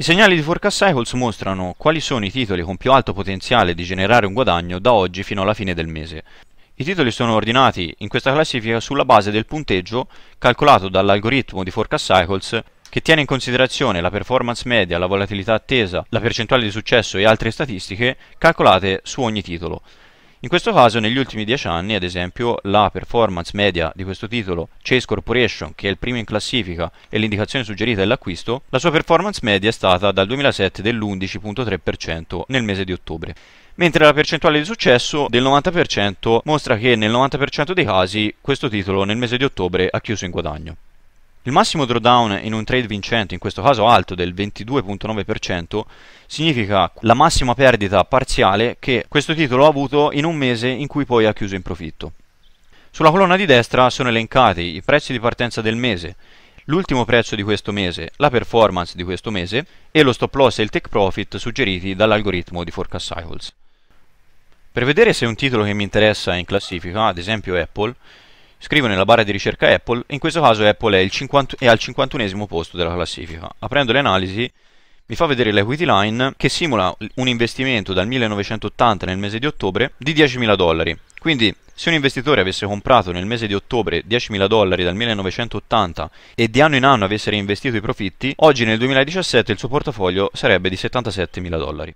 I segnali di Forecast Cycles mostrano quali sono i titoli con più alto potenziale di generare un guadagno da oggi fino alla fine del mese. I titoli sono ordinati in questa classifica sulla base del punteggio calcolato dall'algoritmo di Forecast Cycles che tiene in considerazione la performance media, la volatilità attesa, la percentuale di successo e altre statistiche calcolate su ogni titolo. In questo caso negli ultimi 10 anni, ad esempio, la performance media di questo titolo Chase Corporation, che è il primo in classifica e l'indicazione suggerita è l'acquisto, la sua performance media è stata dal 2007 dell'11.3% nel mese di ottobre mentre la percentuale di successo del 90% mostra che nel 90% dei casi questo titolo nel mese di ottobre ha chiuso in guadagno. Il massimo drawdown in un trade vincente, in questo caso alto del 22.9%, significa la massima perdita parziale che questo titolo ha avuto in un mese in cui poi ha chiuso in profitto. Sulla colonna di destra sono elencati i prezzi di partenza del mese, l'ultimo prezzo di questo mese, la performance di questo mese e lo stop loss e il take profit suggeriti dall'algoritmo di Forecast Cycles. Per vedere se un titolo che mi interessa è in classifica, ad esempio Apple, Scrivo nella barra di ricerca Apple, in questo caso Apple è, 50, è al 51 posto della classifica. Aprendo le analisi mi fa vedere l'equity line che simula un investimento dal 1980 nel mese di ottobre di 10.000 dollari. Quindi se un investitore avesse comprato nel mese di ottobre 10.000 dollari dal 1980 e di anno in anno avesse reinvestito i profitti, oggi nel 2017 il suo portafoglio sarebbe di 77.000 dollari.